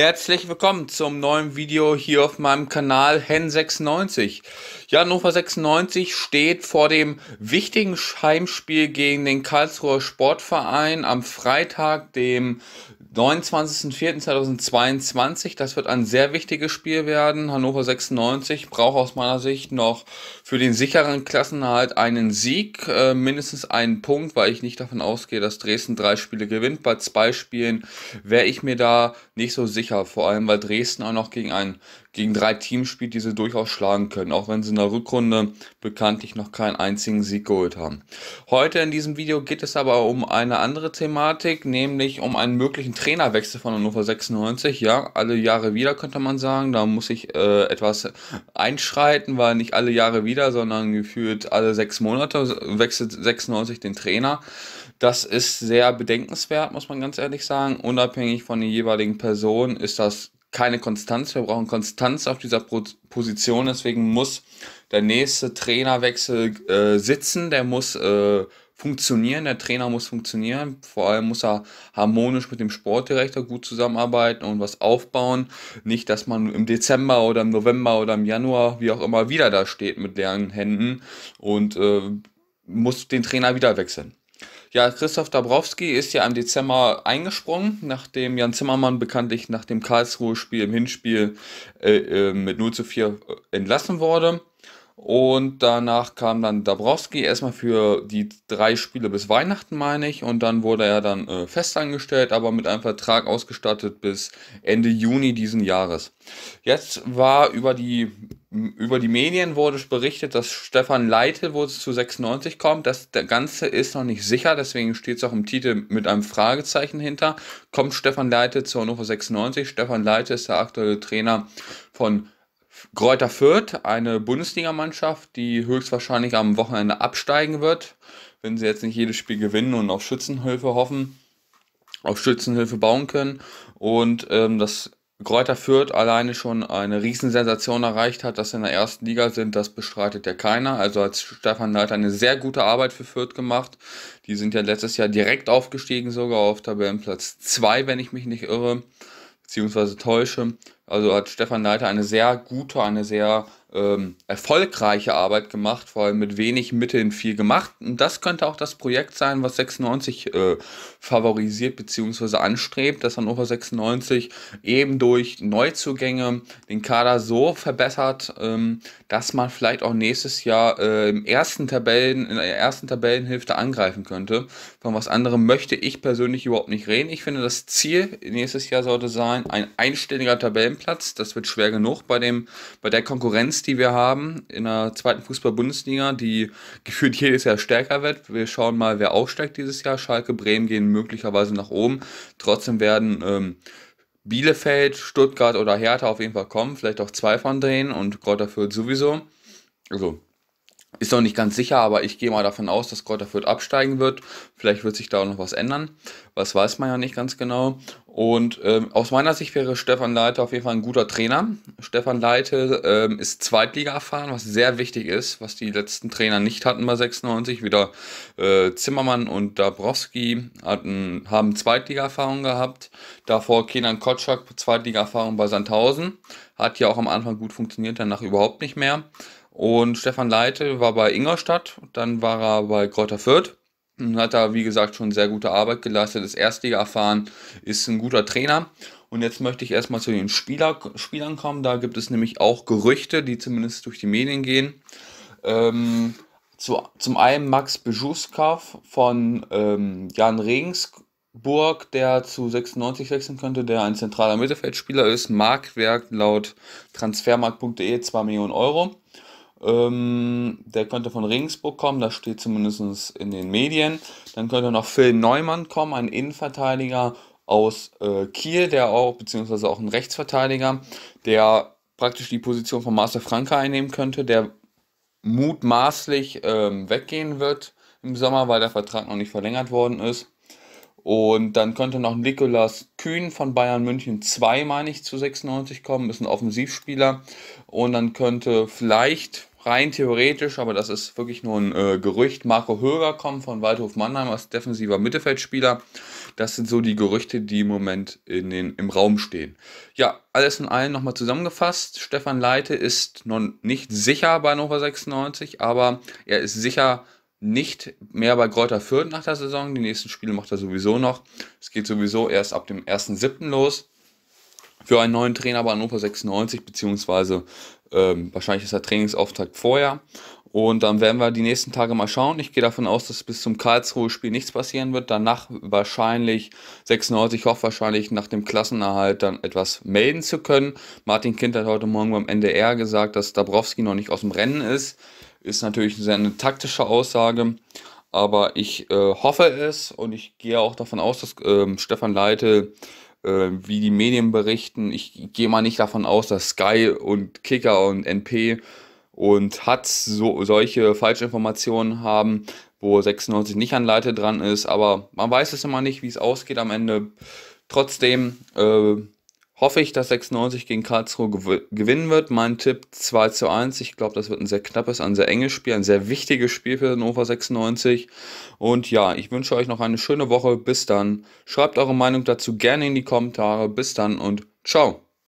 Herzlich willkommen zum neuen Video hier auf meinem Kanal Hen96. Ja, Hannover 96 steht vor dem wichtigen Heimspiel gegen den Karlsruher Sportverein am Freitag, dem 29.04.2022, das wird ein sehr wichtiges Spiel werden. Hannover 96 braucht aus meiner Sicht noch für den sicheren Klassenhalt einen Sieg, äh, mindestens einen Punkt, weil ich nicht davon ausgehe, dass Dresden drei Spiele gewinnt. Bei zwei Spielen wäre ich mir da nicht so sicher, vor allem weil Dresden auch noch gegen einen gegen drei Teams spielt, die sie durchaus schlagen können, auch wenn sie in der Rückrunde bekanntlich noch keinen einzigen Sieg geholt haben. Heute in diesem Video geht es aber um eine andere Thematik, nämlich um einen möglichen Trainerwechsel von Hannover 96. Ja, alle Jahre wieder könnte man sagen, da muss ich äh, etwas einschreiten, weil nicht alle Jahre wieder, sondern gefühlt alle sechs Monate wechselt 96 den Trainer. Das ist sehr bedenkenswert, muss man ganz ehrlich sagen. Unabhängig von den jeweiligen Personen ist das keine Konstanz. Wir brauchen Konstanz auf dieser Pro Position. Deswegen muss der nächste Trainerwechsel äh, sitzen. Der muss äh, funktionieren. Der Trainer muss funktionieren. Vor allem muss er harmonisch mit dem Sportdirektor gut zusammenarbeiten und was aufbauen. Nicht, dass man im Dezember oder im November oder im Januar, wie auch immer, wieder da steht mit leeren Händen und äh, muss den Trainer wieder wechseln. Ja, Christoph Dabrowski ist ja im Dezember eingesprungen, nachdem Jan Zimmermann bekanntlich nach dem Karlsruhe-Spiel im Hinspiel äh, äh, mit 0 zu 4 äh, entlassen wurde. Und danach kam dann Dabrowski erstmal für die drei Spiele bis Weihnachten, meine ich. Und dann wurde er dann äh, festangestellt, aber mit einem Vertrag ausgestattet bis Ende Juni diesen Jahres. Jetzt war über die über die Medien wurde berichtet, dass Stefan Leite wohl zu 96 kommt. Das der Ganze ist noch nicht sicher, deswegen steht es auch im Titel mit einem Fragezeichen hinter. Kommt Stefan Leite zu Hannover 96? Stefan Leite ist der aktuelle Trainer von Gräuter Fürth, eine Bundesligamannschaft, die höchstwahrscheinlich am Wochenende absteigen wird, wenn sie jetzt nicht jedes Spiel gewinnen und auf Schützenhilfe hoffen, auf Schützenhilfe bauen können. Und ähm, das Kräuter Fürth alleine schon eine Riesensensation erreicht hat, dass sie in der ersten Liga sind, das bestreitet ja keiner. Also hat Stefan Leiter eine sehr gute Arbeit für Fürth gemacht. Die sind ja letztes Jahr direkt aufgestiegen, sogar auf Tabellenplatz 2, wenn ich mich nicht irre, beziehungsweise täusche. Also hat Stefan Neiter eine sehr gute, eine sehr ähm, erfolgreiche Arbeit gemacht, vor allem mit wenig Mitteln viel gemacht. Und das könnte auch das Projekt sein, was 96 äh, favorisiert bzw. anstrebt, dass Hannover 96 eben durch Neuzugänge den Kader so verbessert, ähm, dass man vielleicht auch nächstes Jahr äh, im ersten Tabellen, in der ersten Tabellenhälfte angreifen könnte. Von was anderem möchte ich persönlich überhaupt nicht reden. Ich finde, das Ziel nächstes Jahr sollte sein, ein einstelliger Tabellen Tabellenplatz. Das wird schwer genug bei, dem, bei der Konkurrenz, die wir haben in der zweiten Fußball-Bundesliga, die gefühlt jedes Jahr stärker wird. Wir schauen mal, wer aufsteigt dieses Jahr. Schalke, Bremen gehen möglicherweise nach oben. Trotzdem werden ähm, Bielefeld, Stuttgart oder Hertha auf jeden Fall kommen. Vielleicht auch zwei von denen und Kräuter Fürth sowieso. Also ist noch nicht ganz sicher, aber ich gehe mal davon aus, dass Kräuter Fürth absteigen wird. Vielleicht wird sich da auch noch was ändern. Was weiß man ja nicht ganz genau. Und ähm, aus meiner Sicht wäre Stefan Leite auf jeden Fall ein guter Trainer. Stefan Leite ähm, ist Zweitliga erfahren, was sehr wichtig ist, was die letzten Trainer nicht hatten bei 96. Wieder äh, Zimmermann und Dabrowski hatten, haben Zweitliga-Erfahrung gehabt. Davor Kenan Kotschak, Zweitliga-Erfahrung bei Sandhausen. Hat ja auch am Anfang gut funktioniert, danach überhaupt nicht mehr. Und Stefan Leite war bei Ingolstadt, dann war er bei Kräuter Fürth und hat da, wie gesagt, schon sehr gute Arbeit geleistet, Das Erstliga erfahren, ist ein guter Trainer. Und jetzt möchte ich erstmal zu den Spieler, Spielern kommen. Da gibt es nämlich auch Gerüchte, die zumindest durch die Medien gehen. Ähm, zu, zum einen Max Bejuskav von ähm, Jan Regensburg, der zu 96 wechseln könnte, der ein zentraler Mittelfeldspieler ist. Marktwert laut transfermarkt.de 2 Millionen Euro. Ähm, der könnte von Regensburg kommen, das steht zumindest in den Medien. Dann könnte noch Phil Neumann kommen, ein Innenverteidiger aus äh, Kiel, der auch, beziehungsweise auch ein Rechtsverteidiger, der praktisch die Position von Marcel Franke einnehmen könnte, der mutmaßlich ähm, weggehen wird im Sommer, weil der Vertrag noch nicht verlängert worden ist. Und dann könnte noch Nikolas Kühn von Bayern München 2, meine ich, zu 96 kommen, ist ein Offensivspieler. Und dann könnte vielleicht rein theoretisch, aber das ist wirklich nur ein äh, Gerücht, Marco Höger kommen von Waldhof Mannheim als defensiver Mittelfeldspieler. Das sind so die Gerüchte, die im Moment in den, im Raum stehen. Ja, alles in allem nochmal zusammengefasst. Stefan Leite ist noch nicht sicher bei Hannover 96, aber er ist sicher nicht mehr bei Kräuter Fürth nach der Saison. Die nächsten Spiele macht er sowieso noch. Es geht sowieso erst ab dem 1.7. los für einen neuen Trainer bei Hannover 96, beziehungsweise ähm, wahrscheinlich ist der Trainingsauftrag vorher. Und dann werden wir die nächsten Tage mal schauen. Ich gehe davon aus, dass bis zum Karlsruhe-Spiel nichts passieren wird. Danach wahrscheinlich 96 hoffentlich nach dem Klassenerhalt dann etwas melden zu können. Martin Kind hat heute Morgen beim NDR gesagt, dass Dabrowski noch nicht aus dem Rennen ist. Ist natürlich eine sehr taktische Aussage, aber ich äh, hoffe es und ich gehe auch davon aus, dass äh, Stefan Leite, äh, wie die Medien berichten, ich gehe mal nicht davon aus, dass Sky und Kicker und NP und Hatz so, solche Falschinformationen haben, wo 96 nicht an Leite dran ist, aber man weiß es immer nicht, wie es ausgeht am Ende. Trotzdem äh, hoffe ich, dass 96 gegen Karlsruhe gew gewinnen wird. Mein Tipp 2 zu 1. Ich glaube, das wird ein sehr knappes, ein sehr enges Spiel, ein sehr wichtiges Spiel für Hannover 96. Und ja, ich wünsche euch noch eine schöne Woche. Bis dann. Schreibt eure Meinung dazu gerne in die Kommentare. Bis dann und ciao.